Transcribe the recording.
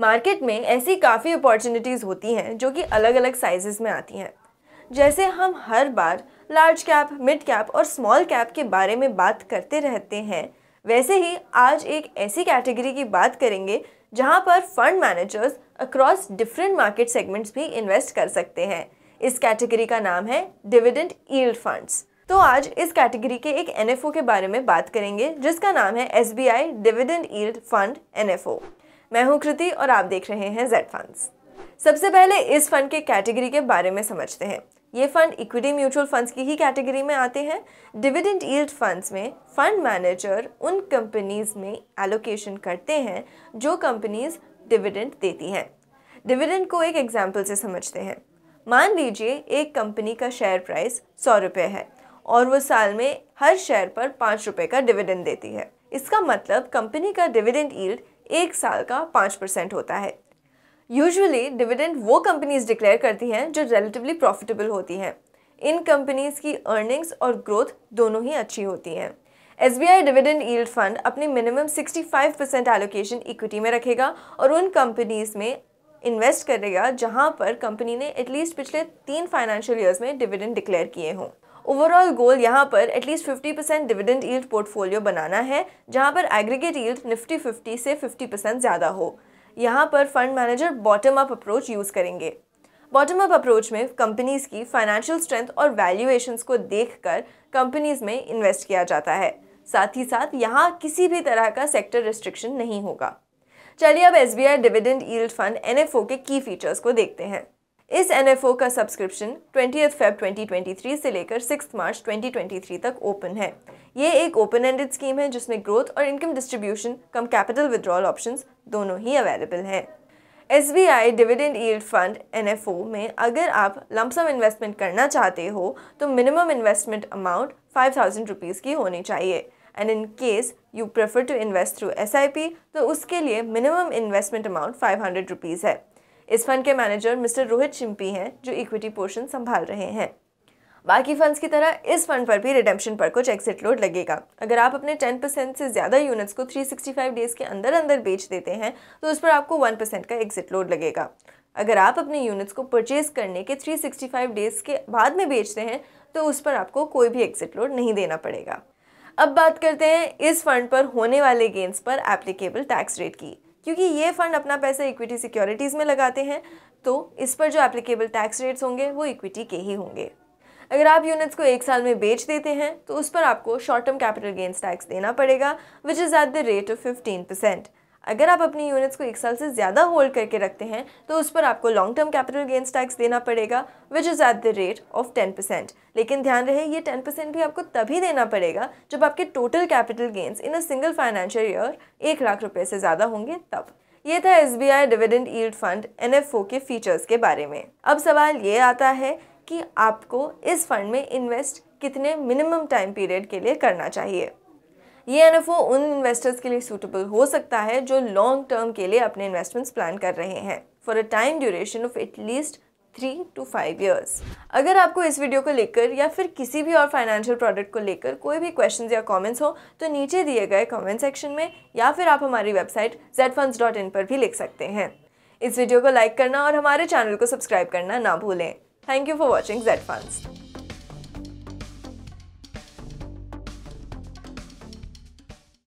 market में ऐसी काफ़ी अपॉर्चुनिटीज़ होती हैं जो कि अलग अलग साइजेस में आती हैं जैसे हम हर बार लार्ज कैप मिड कैप और स्मॉल कैप के बारे में बात करते रहते हैं वैसे ही आज एक ऐसी कैटेगरी की बात करेंगे जहां पर fund managers across different market segments भी इन्वेस्ट कर सकते हैं इस कैटेगरी का नाम है डिविडेंट ईल्ड फंड्स तो आज इस कैटेगरी के एक एनएफओ के बारे में बात करेंगे जिसका नाम है S B I dividend yield fund NFO मैं हूं कृति और आप देख रहे हैं जेड फंड्स सबसे पहले इस फंड के कैटेगरी के बारे में समझते हैं ये फंड इक्विटी म्यूचुअल फंड्स की ही कैटेगरी में आते हैं डिविडेंड ईल्ड फंड्स में फंड मैनेजर उन कंपनीज में एलोकेशन करते हैं जो कंपनीज डिविडेंड देती हैं डिविडेंड को एक एग्जाम्पल से समझते हैं मान लीजिए एक कंपनी का शेयर प्राइस सौ रुपये है और वो साल में हर शेयर पर पाँच रुपये का डिविडेंड देती है इसका मतलब कंपनी का डिविडेंड ईल्ड एक साल का पाँच परसेंट होता है यूजुअली डिविडेंड वो कंपनीज डिक्लेयर करती हैं जो रिलेटिवली प्रॉफिटेबल होती हैं इन कंपनीज़ की अर्निंग्स और ग्रोथ दोनों ही अच्छी होती हैं S B I dividend yield fund अपनी minimum sixty five percent allocation equity में रखेगा और उन कंपनीज में इन्वेस्ट करेगा जहाँ पर कंपनी ने एटलीस्ट पिछले तीन फाइनेंशियल ईयर्स में डिविडेंड डिक्लेयर किए हों ओवरऑल गोल यहाँ पर at least 50 percent dividend yield portfolio बनाना है जहाँ पर एग्रीगेट ईल्ड निफ्टी 50 से 50 परसेंट ज़्यादा हो यहाँ पर fund manager bottom up approach use करेंगे बॉटम अप अप्रोच में कंपनीज की फाइनेंशियल स्ट्रेंथ और वैल्यूएशंस को देखकर कंपनीज में इन्वेस्ट किया जाता है साथ ही साथ यहाँ किसी भी तरह का सेक्टर रिस्ट्रिक्शन नहीं होगा चलिए अब S B I dividend yield fund N F O के की फीचर्स को देखते हैं इस एन का सब्सक्रिप्शन ट्वेंटी फेब 2023 से लेकर सिक्स मार्च 2023 तक ओपन है ये एक ओपन एंडेड स्कीम है जिसमें ग्रोथ और income distribution cum capital withdrawal option दोनों ही अवेलेबल हैं S B I dividend yield fund N F O में अगर आप लमसम इन्वेस्टमेंट करना चाहते हो तो minimum investment amount five thousand rupees की होनी चाहिए and in case you prefer to invest through S I P तो उसके लिए minimum investment amount five hundred rupees है इस फंड के मैनेजर मिस्टर रोहित शिम्पी हैं जो इक्विटी पोर्शन संभाल रहे हैं बाकी फंड्स की तरह इस फंड पर भी रिडेम्पशन पर कुछ एक्सिट लोड लगेगा अगर आप अपने 10 परसेंट से ज़्यादा यूनिट्स को 365 डेज़ के अंदर अंदर बेच देते हैं तो उस पर आपको 1 परसेंट का एक्सिट लोड लगेगा अगर आप अपने यूनिट्स को परचेज करने के 365 डेज़ के बाद में बेचते हैं तो उस पर आपको कोई भी एक्सिट लोड नहीं देना पड़ेगा अब बात करते हैं इस फंड पर होने वाले गेंस पर एप्लीकेबल टैक्स रेट की क्योंकि ये फंड अपना पैसा इक्विटी सिक्योरिटीज़ में लगाते हैं तो इस पर जो एप्लीकेबल टैक्स रेट्स होंगे वो इक्विटी के ही होंगे अगर आप यूनिट्स को एक साल में बेच देते हैं तो उस पर आपको short term capital gains tax देना पड़ेगा which is at the rate of fifteen percent अगर आप अपनी यूनिट्स को एक साल से ज़्यादा होल्ड करके रखते हैं तो उस पर आपको long term capital gains tax देना पड़ेगा which is at the rate of ten percent लेकिन ध्यान रहे ये टेन परसेंट भी आपको तभी देना पड़ेगा जब आपके total capital gains in a single financial year एक लाख रुपये से ज़्यादा होंगे तब ये था S B I dividend yield fund N F O के फीचर्स के बारे में अब सवाल ये आता है कि आपको इस फंड में इन्वेस्ट कितने मिनिमम टाइम पीरियड के लिए करना चाहिए ये एन उन इन्वेस्टर्स के लिए सूटेबल हो सकता है जो लॉन्ग टर्म के लिए अपने इन्वेस्टमेंट्स प्लान कर रहे हैं for a time duration of at least three to five years अगर आपको इस वीडियो को लेकर या फिर किसी भी और फाइनेंशियल प्रोडक्ट को लेकर कोई भी क्वेश्चन या कॉमेंट्स हो तो नीचे दिए गए कॉमेंट सेक्शन में या फिर आप हमारी वेबसाइट zfunds.in पर भी लिख सकते हैं इस वीडियो को लाइक करना और हमारे चैनल को सब्सक्राइब करना ना भूलें thank you for watching Z funds